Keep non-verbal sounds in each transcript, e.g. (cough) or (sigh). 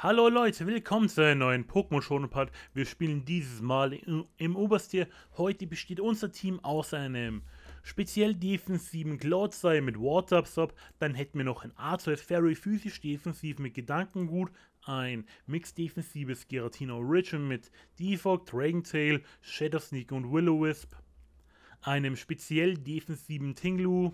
Hallo Leute, willkommen zu einem neuen Pokémon Shonen Part. Wir spielen dieses Mal im, im Oberstier. Heute besteht unser Team aus einem speziell defensiven Cloudsei mit Water Absorb. Dann hätten wir noch ein Arthur Fairy physisch defensiv mit Gedankengut, ein Mixed defensives Giratina Origin mit Defog, Dragon Tail, Shadow Sneak und o Wisp, einem speziell defensiven Tinglu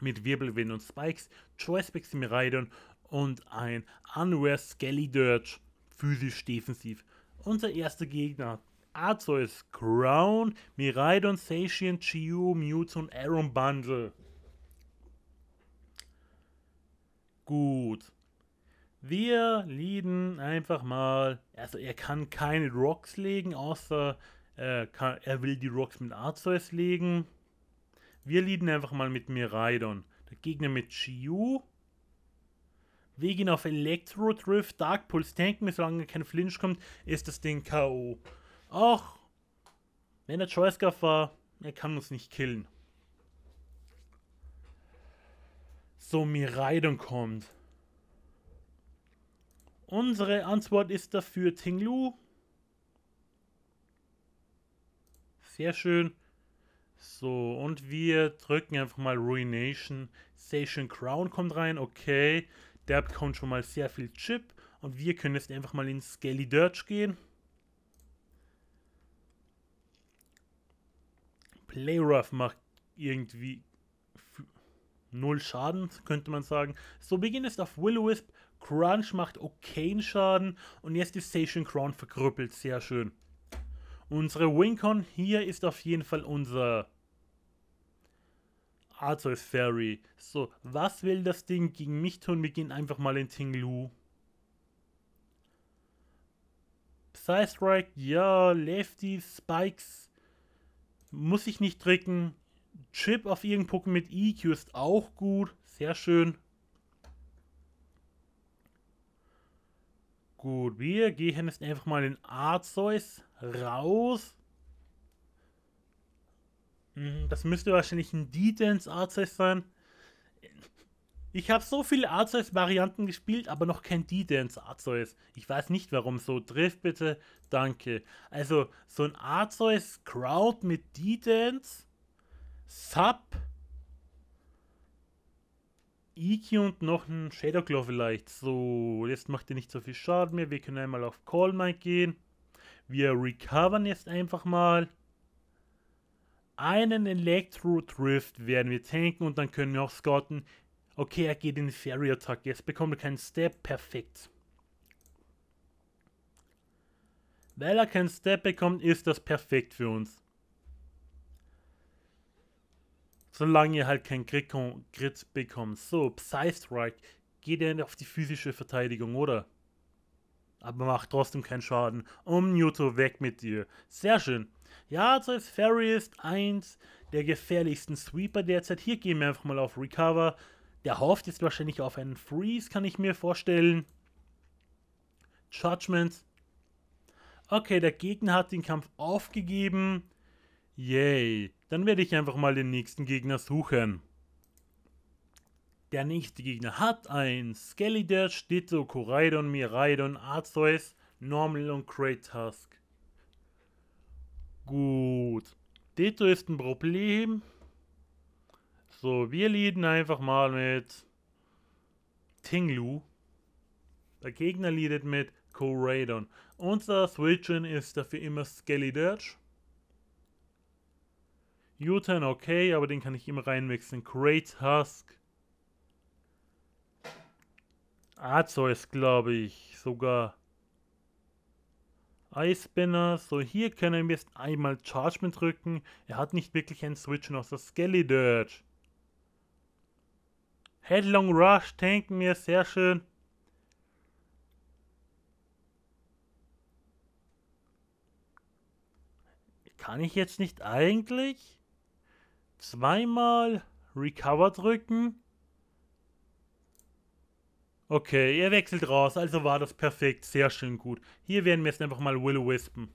mit Wirbelwind und Spikes, Choice Maximaridon und ein Unrare Skelly Dirge, physisch defensiv. Unser erster Gegner, Arceus, Crown, Miraidon, Satian, Chiyu, Mewtwo und Aaron Bundle. Gut. Wir leaden einfach mal. Also er kann keine Rocks legen, außer äh, kann, er will die Rocks mit Arceus legen. Wir leaden einfach mal mit Miraidon. Der Gegner mit Chiyu. Wege ihn auf Electro Drift, Dark Pulse tanken, solange kein Flinch kommt, ist das Ding K.O. Auch wenn der Choice Guff war, er kann uns nicht killen. So, Miraidon kommt. Unsere Antwort ist dafür Tinglu. Sehr schön. So, und wir drücken einfach mal Ruination. Station Crown kommt rein, okay. Der bekommt schon mal sehr viel Chip. Und wir können jetzt einfach mal in Skelly Dirge gehen. Playrough macht irgendwie null Schaden, könnte man sagen. So beginnt es auf Will-O-Wisp. Crunch macht okayen Schaden. Und jetzt ist Station Crown verkrüppelt. Sehr schön. Unsere Wincon hier ist auf jeden Fall unser Adolf Ferry. So, was will das Ding gegen mich tun? Wir gehen einfach mal in Tinglu. Psystrike, ja, Lefty, Spikes. Muss ich nicht drücken. Chip auf irgendeinen Pokémon mit EQ ist auch gut. Sehr schön. Gut, wir gehen jetzt einfach mal in Arceus raus. Mhm, das müsste wahrscheinlich ein D-Dance Artist sein. Ich habe so viele Arceus-Varianten gespielt, aber noch kein D-Dance Arceus. Ich weiß nicht warum so. Triff bitte, danke. Also so ein Arceus-Crowd mit D-Dance, Sub, EQ und noch ein Shadowclaw vielleicht. So, jetzt macht ihr nicht so viel Schaden mehr. Wir können einmal auf Call Might gehen. Wir recovern jetzt einfach mal einen Electro drift werden wir tanken und dann können wir auch scouten. Okay, er geht in fairy Attack. Jetzt bekommt er keinen Step. Perfekt. Weil er keinen Step bekommt, ist das perfekt für uns. Solange ihr halt keinen Grit bekommt. So, Psy-Strike. Geht er auf die physische Verteidigung, oder? aber macht trotzdem keinen Schaden. Um Newton weg mit dir. Sehr schön. Ja, Zeus also Fairy ist eins der gefährlichsten Sweeper derzeit. Hier gehen wir einfach mal auf Recover. Der hofft jetzt wahrscheinlich auf einen Freeze, kann ich mir vorstellen. Judgment. Okay, der Gegner hat den Kampf aufgegeben. Yay. Dann werde ich einfach mal den nächsten Gegner suchen. Der nächste Gegner hat ein Skellidash, Stitto, Koraidon, Miraidon, Arceus, Normal und Tusk. Gut. Ditto ist ein Problem. So, wir leaden einfach mal mit Tinglu. Der Gegner leadet mit Koraidon. Unser Switchen ist dafür immer Skellidash. U-Turn okay, aber den kann ich immer reinwechseln. Great Husk Arceus, glaube ich, sogar. Eisbanner, so hier können wir jetzt einmal Chargement drücken. Er hat nicht wirklich ein Switchen aus der Skelly-Dirge. Headlong Rush tanken wir, sehr schön. Kann ich jetzt nicht eigentlich zweimal Recover drücken? Okay, er wechselt raus, also war das perfekt. Sehr schön gut. Hier werden wir jetzt einfach mal Willow wispen.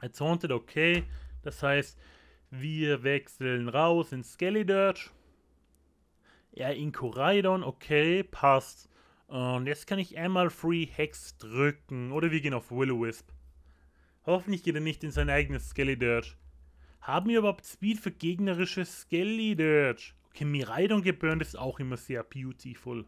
It's haunted, okay. Das heißt, wir wechseln raus in skelly Skellydirt. Ja, in Koraidon, okay, passt. Und jetzt kann ich einmal Free Hex drücken. Oder wir gehen auf Willow Wisp. Hoffentlich geht er nicht in sein eigenes skelly Skellydirt. Haben wir überhaupt Speed für gegnerische skelly Skellydirt? Okay, Miraidon geburned ist auch immer sehr beautiful.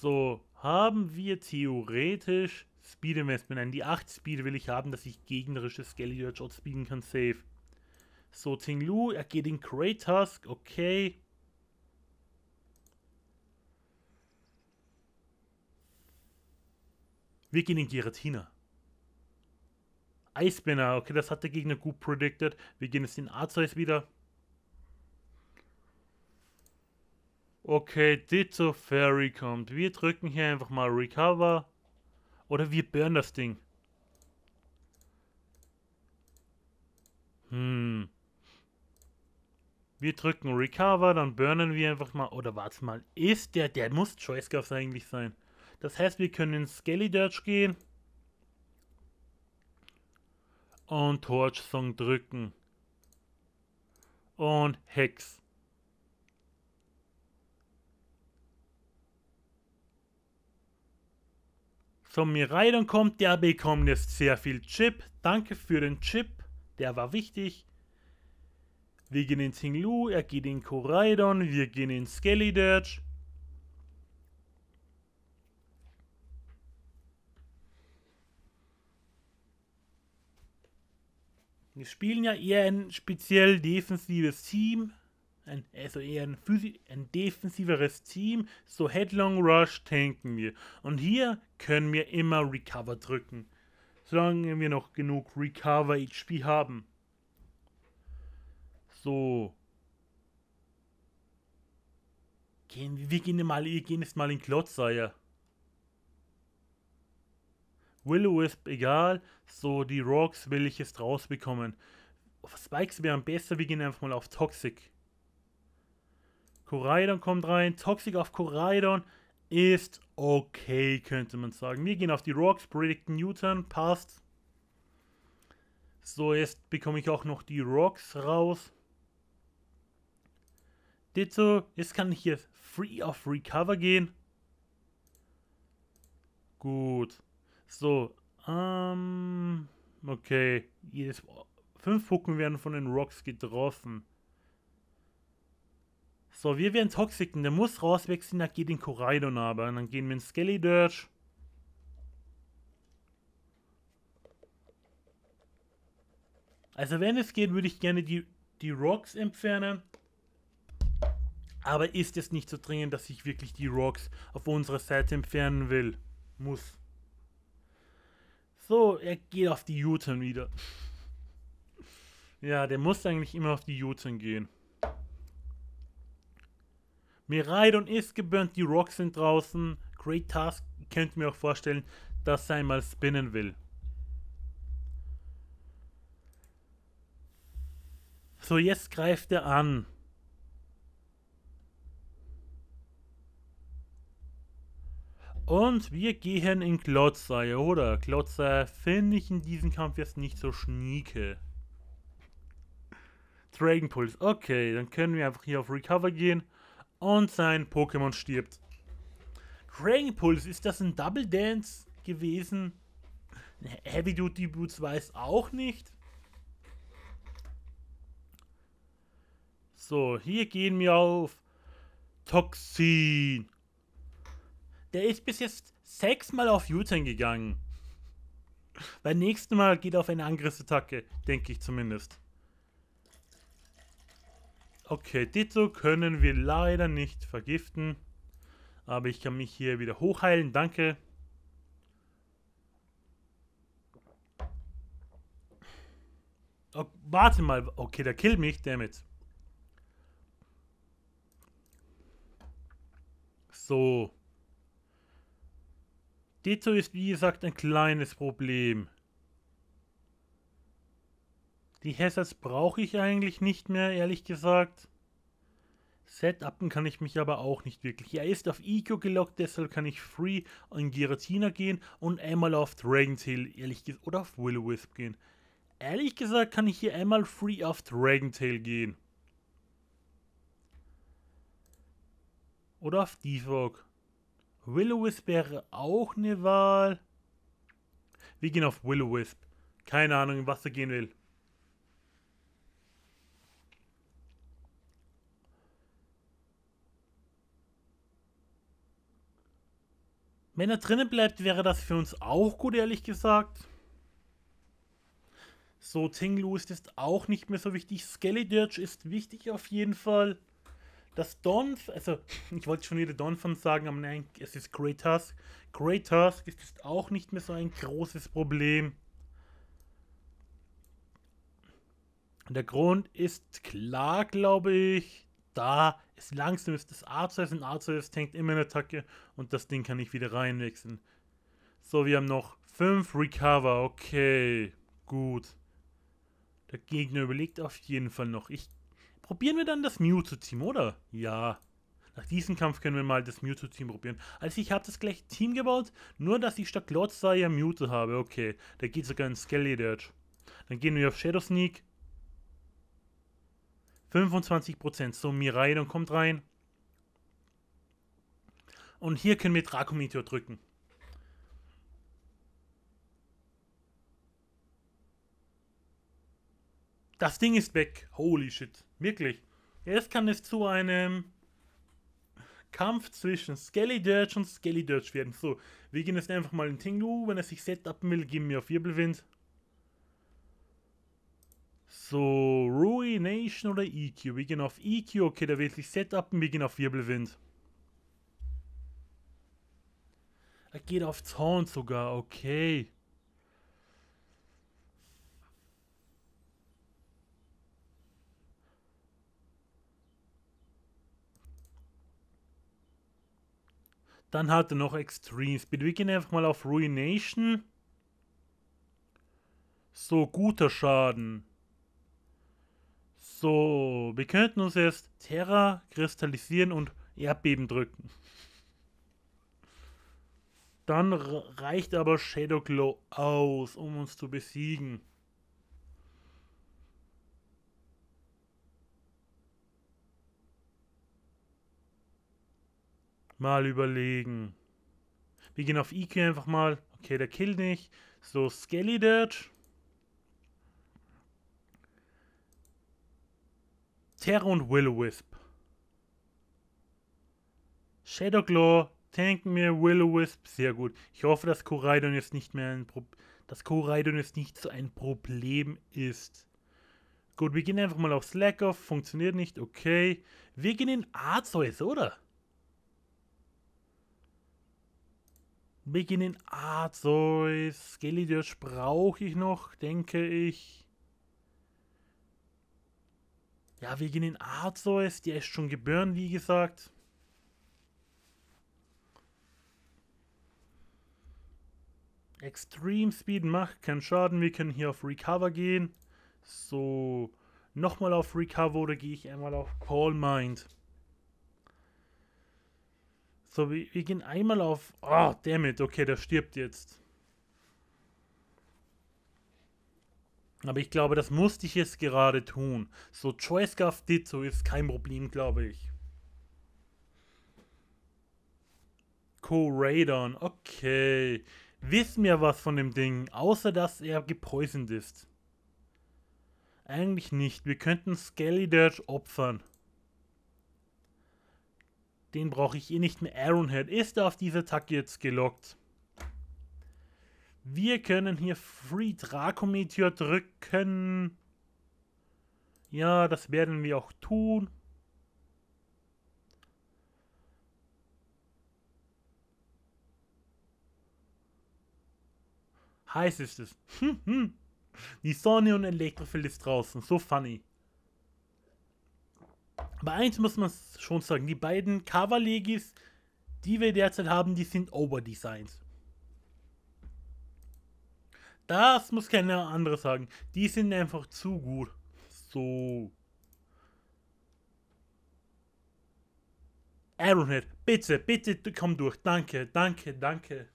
So, haben wir theoretisch Speed Investment. die 8 Speed will ich haben, dass ich gegnerische Skelly Urge outspeeden kann, safe. So, Ting Lu, er geht in Great Tusk, okay. Wir gehen in Giratina. Eisbänner, okay, das hat der Gegner gut predicted. Wir gehen jetzt in Arceus wieder. Okay, Ditto Fairy kommt. Wir drücken hier einfach mal Recover. Oder wir burn das Ding. Hm. Wir drücken Recover, dann burnen wir einfach mal. Oder warte mal, ist der, der muss Choice Cuffs eigentlich sein. Das heißt, wir können in Skelly Dirge gehen. Und Torch Song drücken. Und Hex. zum Miraidon kommt, der bekommt jetzt sehr viel Chip. Danke für den Chip, der war wichtig. Wir gehen in Tinglu, er geht in Koraidon, wir gehen in Skelly Dirge. Wir spielen ja eher ein speziell defensives Team ein, also eher ein, ein, defensiveres Team, so Headlong Rush tanken wir. Und hier können wir immer Recover drücken, solange wir noch genug Recover HP haben. So. Gehen, wir, gehen mal, wir gehen jetzt mal in Klotzeier. o Wisp egal, so die Rocks will ich jetzt rausbekommen. Auf Spikes wären besser, wir gehen einfach mal auf Toxic. Koraidon kommt rein. Toxic auf Koraidon ist okay, könnte man sagen. Wir gehen auf die Rocks. Predict Newton passt. So, jetzt bekomme ich auch noch die Rocks raus. Ditto, jetzt kann ich hier Free of Recover gehen. Gut. So, ähm, okay. Jedes, fünf Pucken werden von den Rocks getroffen. So, wir werden Toxiken. Der muss rauswechseln. Dann geht den Koraidon aber. Und dann gehen wir in Skelly Dirge. Also wenn es geht, würde ich gerne die, die Rocks entfernen. Aber ist es nicht so dringend, dass ich wirklich die Rocks auf unserer Seite entfernen will? Muss. So, er geht auf die Juten wieder. Ja, der muss eigentlich immer auf die Juten gehen. Miraid und Iskeburn, die Rocks sind draußen. Great Task, könnte mir auch vorstellen, dass er einmal spinnen will. So, jetzt greift er an. Und wir gehen in Glotzer, oder? Glotzer finde ich in diesem Kampf jetzt nicht so schnieke. Dragon Pulse, okay, dann können wir einfach hier auf Recover gehen. Und sein Pokémon stirbt. Dragon Pulse, ist das ein Double Dance gewesen? Heavy Duty Boots weiß auch nicht. So, hier gehen wir auf Toxin. Der ist bis jetzt sechsmal auf Juten gegangen. Beim nächsten Mal geht er auf eine Angriffsattacke, denke ich zumindest. Okay, Ditto können wir leider nicht vergiften. Aber ich kann mich hier wieder hochheilen. Danke. Oh, warte mal. Okay, der killt mich, Dammit. So. Ditto ist wie gesagt ein kleines Problem. Die Hazards brauche ich eigentlich nicht mehr, ehrlich gesagt. Setupen kann ich mich aber auch nicht wirklich. Er ist auf Eco gelockt, deshalb kann ich Free an Giratina gehen und einmal auf Dragontail, ehrlich gesagt, oder auf will o Wisp gehen. Ehrlich gesagt kann ich hier einmal Free auf Dragontail gehen. Oder auf Defog. o Wisp wäre auch eine Wahl. Wir gehen auf will o Wisp. Keine Ahnung, was er gehen will. Wenn er drinnen bleibt, wäre das für uns auch gut, ehrlich gesagt. So, Tinglu ist auch nicht mehr so wichtig. skelly Skellydirge ist wichtig auf jeden Fall. Das Dons, also ich wollte schon wieder Donphan sagen, aber nein, es ist Great Tusk. Great Tusk ist, ist auch nicht mehr so ein großes Problem. Der Grund ist klar, glaube ich. Da das langsamste ist das Archive. Ein Archive tankt immer eine Attacke und das Ding kann ich wieder reinwechseln. So, wir haben noch 5 Recover. Okay, gut. Der Gegner überlegt auf jeden Fall noch. Ich Probieren wir dann das Mewtwo-Team, oder? Ja. Nach diesem Kampf können wir mal das Mewtwo-Team probieren. Also ich habe das gleiche Team gebaut, nur dass ich statt Glotzeier Mewtwo habe. Okay, da geht sogar ein Skelly Dirge. Dann gehen wir auf Shadow Sneak, 25%. So, dann kommt rein. Und hier können wir Dracometeor drücken. Das Ding ist weg. Holy shit. Wirklich. Jetzt kann es zu einem Kampf zwischen Skelly Dirge und Skelly Dirge werden. So, wir gehen jetzt einfach mal in Tinglu. Wenn er sich setupen will, geben wir auf Wirbelwind. So, Ruination oder EQ? Wir gehen auf EQ. Okay, da will ich Setupen. Wir gehen auf Wirbelwind. Er geht auf Zorn sogar. Okay. Dann hat er noch Extreme Speed. Wir gehen einfach mal auf Ruination. So, guter Schaden. So, wir könnten uns jetzt Terra kristallisieren und Erdbeben drücken. Dann reicht aber Shadow Glow aus, um uns zu besiegen. Mal überlegen. Wir gehen auf IQ einfach mal. Okay, der killt nicht. So, Skelly Dirt. Terra und will o Wisp. Shadowclaw, tank mir o Wisp. Sehr gut. Ich hoffe, dass Koraidon jetzt nicht mehr ein Pro dass Koraidon jetzt nicht so ein Problem ist. Gut, wir gehen einfach mal auf Slackoff. Funktioniert nicht. Okay. Wir gehen in Arceus, oder? Wir gehen in Arceus. Skelidios brauche ich noch, denke ich. Ja, wegen den Arceus, der ist schon geboren, wie gesagt. Extreme Speed macht keinen Schaden. Wir können hier auf Recover gehen. So, nochmal auf Recover oder gehe ich einmal auf Call Mind. So, wir, wir gehen einmal auf... Oh, damn it. Okay, der stirbt jetzt. Aber ich glaube, das musste ich jetzt gerade tun. So Choice Guff Ditto ist kein Problem, glaube ich. Co-Radon, okay. Wissen wir was von dem Ding, außer dass er gepoisoned ist? Eigentlich nicht. Wir könnten Skelly Dirge opfern. Den brauche ich eh nicht mehr. Ironhead ist auf diese Attacke jetzt gelockt. Wir können hier Free Draco Meteor drücken. Ja, das werden wir auch tun. Heiß ist es. (laughs) Die Sonne und Elektrofeld ist draußen. So funny. Aber eins muss man schon sagen. Die beiden Cavalegis, die wir derzeit haben, die sind Overdesigns. Das muss keiner andere sagen. Die sind einfach zu gut. So. Ironhead, bitte, bitte komm durch. Danke, danke, danke.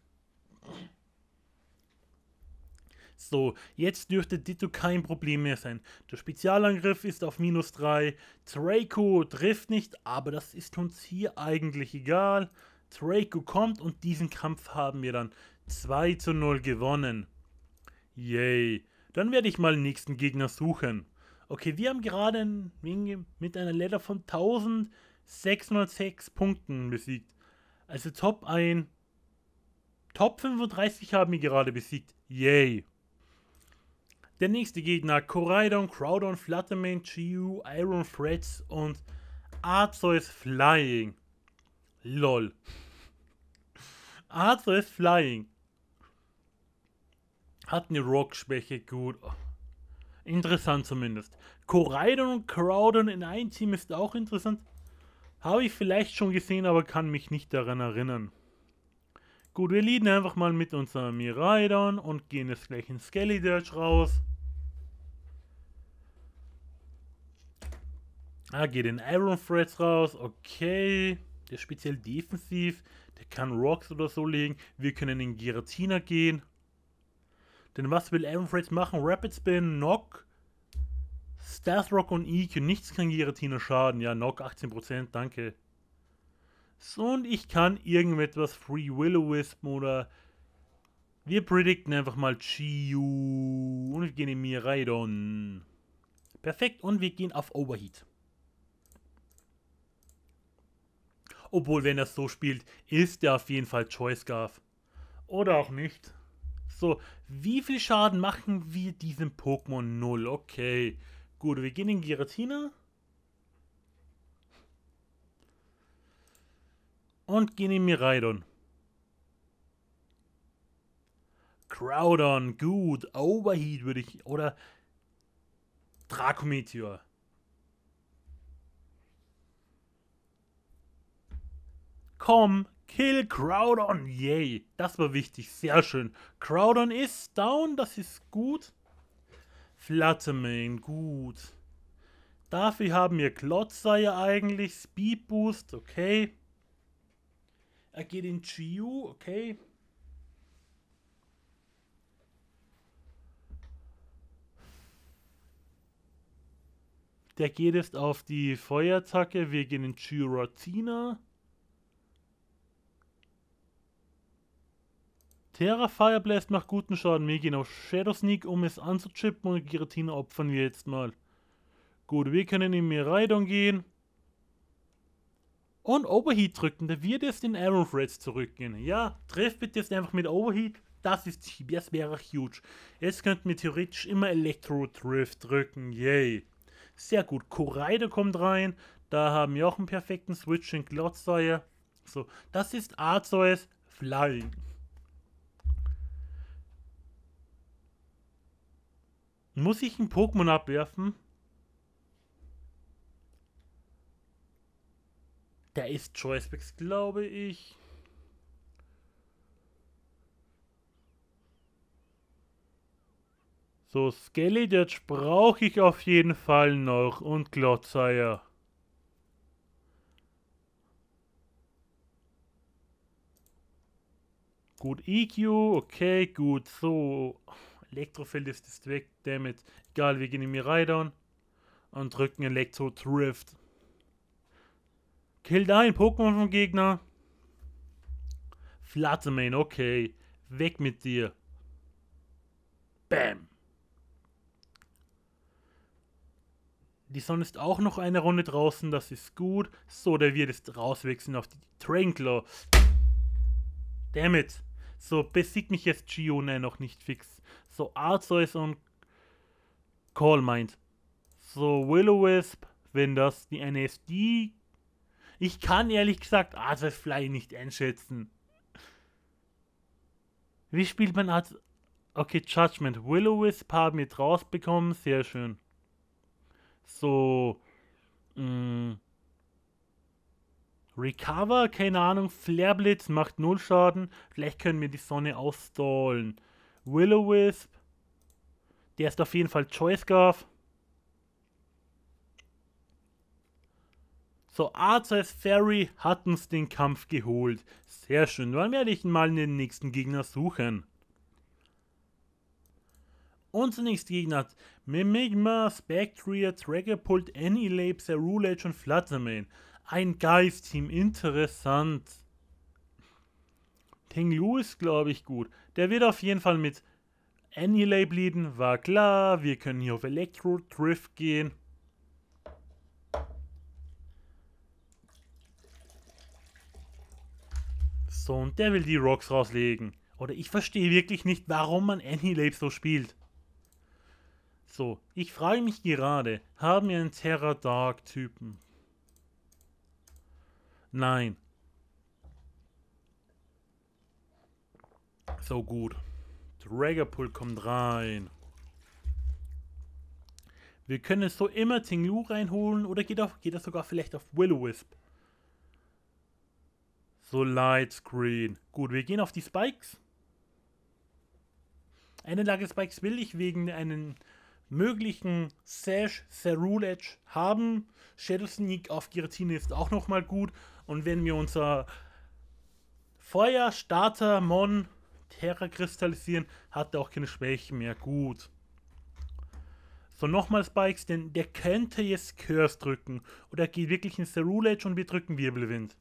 So, jetzt dürfte Ditto kein Problem mehr sein. Der Spezialangriff ist auf minus 3. Draco trifft nicht, aber das ist uns hier eigentlich egal. Draco kommt und diesen Kampf haben wir dann 2 zu 0 gewonnen. Yay. Dann werde ich mal den nächsten Gegner suchen. Okay, wir haben gerade einen mit einer Leiter von 1606 Punkten besiegt. Also Top 1. Top 35 haben wir gerade besiegt. Yay. Der nächste Gegner, Koraidon, Crowdon, Flutterman, Chiyu, Iron Threads und Arceus Flying. Lol. (laughs) Arceus Flying hat eine Rock-Schwäche, gut. Interessant zumindest. Koraidon und Crowdon in ein Team ist auch interessant. Habe ich vielleicht schon gesehen, aber kann mich nicht daran erinnern. Gut, wir leaden einfach mal mit unserem Miraidon und gehen jetzt gleich in Skelly Skellydirge raus. Ah, geht in Iron Threads raus. Okay. Der ist speziell defensiv. Der kann Rocks oder so legen. Wir können in Giratina gehen. Denn was will Aaron Fritz machen? Rapid Spin, Knock, Stealth Rock und EQ. Nichts kann Giratina schaden. Ja, Knock 18%, danke. So, und ich kann irgendetwas Free will o Wisp oder wir predikten einfach mal Chiyu und wir gehen in Miraidon. Perfekt, und wir gehen auf Overheat. Obwohl, wenn er so spielt, ist er auf jeden Fall Choice Garf. Oder auch nicht. So, wie viel Schaden machen wir diesem Pokémon? Null. Okay. Gut, wir gehen in Giratina. Und gehen in Miraidon. Crowdon, gut. Overheat würde ich. Oder Dracometeor. Komm, Kill Crowdon, yay. Das war wichtig, sehr schön. Crowdon ist down, das ist gut. Fluttermane, gut. Dafür haben wir Klotzer ja eigentlich. Speed Boost, okay. Er geht in Chiu, okay. Der geht jetzt auf die Feuerattacke. Wir gehen in Chiu Rotina. Terra Fireblast macht guten Schaden. Wir gehen auf Shadow Sneak, um es anzuchippen und Giratina opfern wir jetzt mal. Gut, wir können in Miraidon gehen. Und Overheat drücken, da wird jetzt den Iron Threads zurückgehen. Ja, trefft bitte jetzt einfach mit Overheat. Das ist, das wäre huge. Jetzt könnten wir theoretisch immer Electro Drift drücken. Yay. Sehr gut. Koraide kommt rein. Da haben wir auch einen perfekten Switch in Glotzeier. So, das ist Arceus Flying. Muss ich ein Pokémon abwerfen? Der ist Joyspecks, glaube ich. So, Skeleditch brauche ich auf jeden Fall noch und Glotzeier. Gut, EQ, okay, gut, so. Elektrofeld ist weg, damit. Egal, wir gehen in Miraidon und drücken Elektro Drift. Kill ein Pokémon vom Gegner. Fluttermane, okay. Weg mit dir. Bam. Die Sonne ist auch noch eine Runde draußen, das ist gut. So, der wird jetzt rauswechseln auf die Tranklaw. Damn So, besiegt mich jetzt Gio, nein, noch nicht fix. So Arceus und Call meint. So Will-O-Wisp, wenn das die NSD. Ich kann ehrlich gesagt Arceus Fly nicht einschätzen. Wie spielt man Arceus? Okay, Judgment. Will-O-Wisp haben wir rausbekommen. Sehr schön. So. Mh, mm, Recover, keine Ahnung. Flareblitz macht null Schaden. Vielleicht können wir die Sonne ausstallen will o Wisp. Der ist auf jeden Fall Choice Guard. So, Arthur's Fairy hat uns den Kampf geholt. Sehr schön, dann werde ich mal den nächsten Gegner suchen. Unser nächster Gegner hat Mimigma, Spectria, Dragapult, Anilapes, Rulage und Fluttermane. Ein Geist-Team, interessant. Ting Lu ist, glaube ich, gut. Der wird auf jeden Fall mit Annihilate bleeden, war klar. Wir können hier auf Electro Drift gehen. So, und der will die Rocks rauslegen. Oder ich verstehe wirklich nicht, warum man Annihilate so spielt. So, ich frage mich gerade, haben wir einen Terra Dark Typen? Nein, So gut. Dragapult kommt rein. Wir können es so immer Tinglu reinholen oder geht, auf, geht das sogar vielleicht auf Will-O-Wisp. So Lightscreen. Gut, wir gehen auf die Spikes. Eine Lage Spikes will ich wegen einem möglichen Sash Serul Edge haben. Shadow Sneak auf Giratine ist auch nochmal gut. Und wenn wir unser Feuerstarter Mon Terra kristallisieren, hat er auch keine Schwächen mehr. Gut. So, nochmal Spikes, denn der könnte jetzt Curse drücken. Oder geht wirklich ins Cerulage und wir drücken Wirbelwind.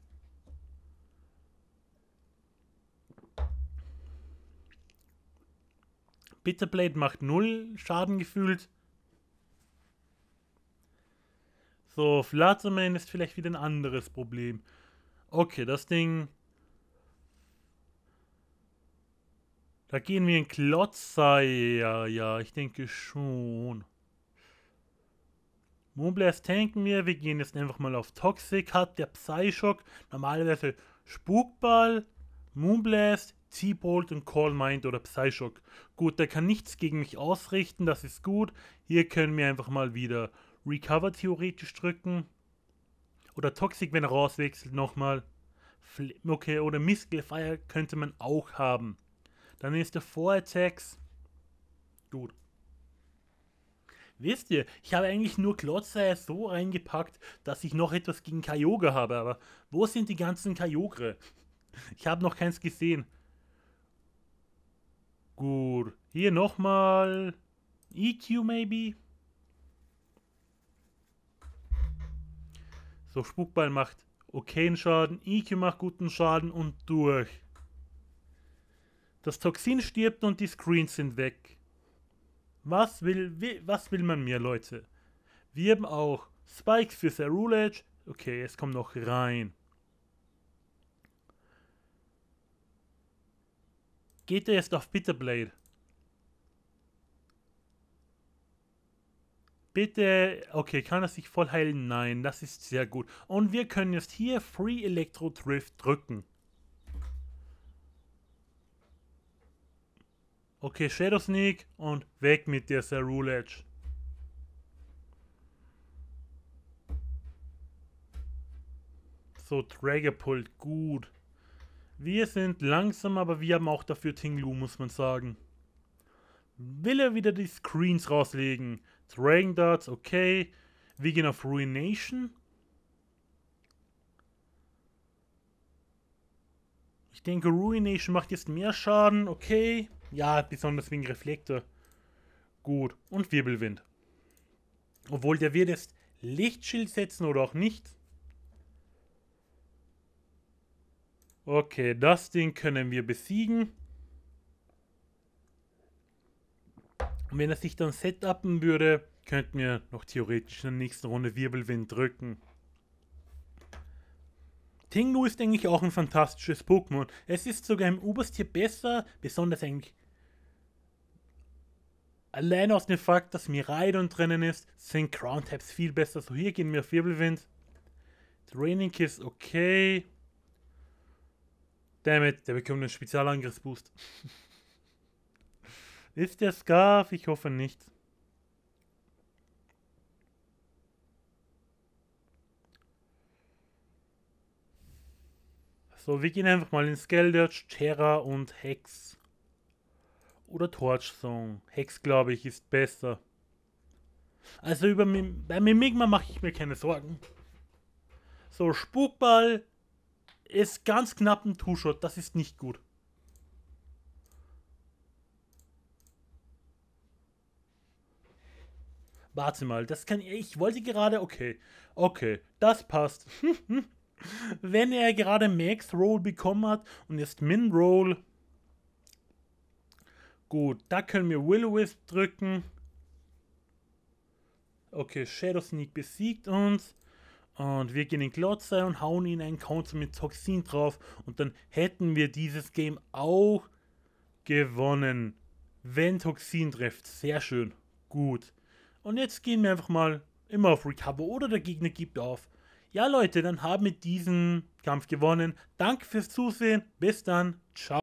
Bitterblade macht 0 Schaden gefühlt. So, Flatterman ist vielleicht wieder ein anderes Problem. Okay, das Ding Da gehen wir in Klotzer. Ja, ja, ich denke schon. Moonblast tanken wir. Wir gehen jetzt einfach mal auf Toxic hat der Psyshock. Normalerweise Spukball, Moonblast, T-Bolt und Call Mind oder Psyshock. Gut, der kann nichts gegen mich ausrichten, das ist gut. Hier können wir einfach mal wieder Recover theoretisch drücken. Oder Toxic, wenn er rauswechselt, nochmal. Okay, oder Miskelfire könnte man auch haben. Dann nächste Four Attacks. Gut. Wisst ihr, ich habe eigentlich nur Klotzer so reingepackt, dass ich noch etwas gegen Kyogre habe, aber wo sind die ganzen Kyogre? Ich habe noch keins gesehen. Gut, hier nochmal EQ maybe? So, Spukball macht okayen Schaden, EQ macht guten Schaden und durch. Das Toxin stirbt und die Screens sind weg. Was will, was will man mir, Leute? Wir haben auch Spikes für Cerulege. Okay, es kommt noch rein. Geht er jetzt auf Bitterblade? Bitte, okay, kann er sich voll heilen? Nein, das ist sehr gut. Und wir können jetzt hier Free Electro Drift drücken. Okay, Shadow Sneak und weg mit dir, Sir Rulage. So, Dragapult, gut. Wir sind langsam, aber wir haben auch dafür Tinglu, muss man sagen. Will er wieder die Screens rauslegen? Dragon Darts, okay. Wir gehen auf Ruination. Ich denke, Ruination macht jetzt mehr Schaden, okay. Ja, besonders wegen Reflektor. Gut. Und Wirbelwind. Obwohl der wird jetzt Lichtschild setzen oder auch nicht. Okay, das Ding können wir besiegen. Und wenn er sich dann setupen würde, könnten wir noch theoretisch in der nächsten Runde Wirbelwind drücken. Tingu ist eigentlich auch ein fantastisches Pokémon. Es ist sogar im Oberstier besser, besonders eigentlich. Allein aus dem Fakt, dass Miraidon drinnen ist, sind Crown-Types viel besser. So, hier gehen wir auf Wirbelwind. Training Kiss, okay. Damit, der bekommt einen Spezialangriffsboost. (laughs) ist der Scarf? Ich hoffe nicht. So, wir gehen einfach mal in Skeldurge, Terra und Hex. Oder Torch Song. Hex, glaube ich, ist besser. Also über Mim bei Mimigma mache ich mir keine Sorgen. So, Spukball ist ganz knapp ein Two-Shot. Das ist nicht gut. Warte mal, das kann ich. wollte gerade. Okay. Okay, das passt. (laughs) wenn er gerade Max Roll bekommen hat und jetzt Min Roll. Gut, da können wir Will o Wisp drücken. Okay, Shadow Sneak besiegt uns. Und wir gehen in Glotzer und hauen ihn einen Counter mit Toxin drauf. Und dann hätten wir dieses Game auch gewonnen. Wenn Toxin trifft. Sehr schön. Gut. Und jetzt gehen wir einfach mal immer auf Recover oder der Gegner gibt auf. Ja Leute, dann haben wir diesen Kampf gewonnen. Danke fürs Zusehen. Bis dann. Ciao.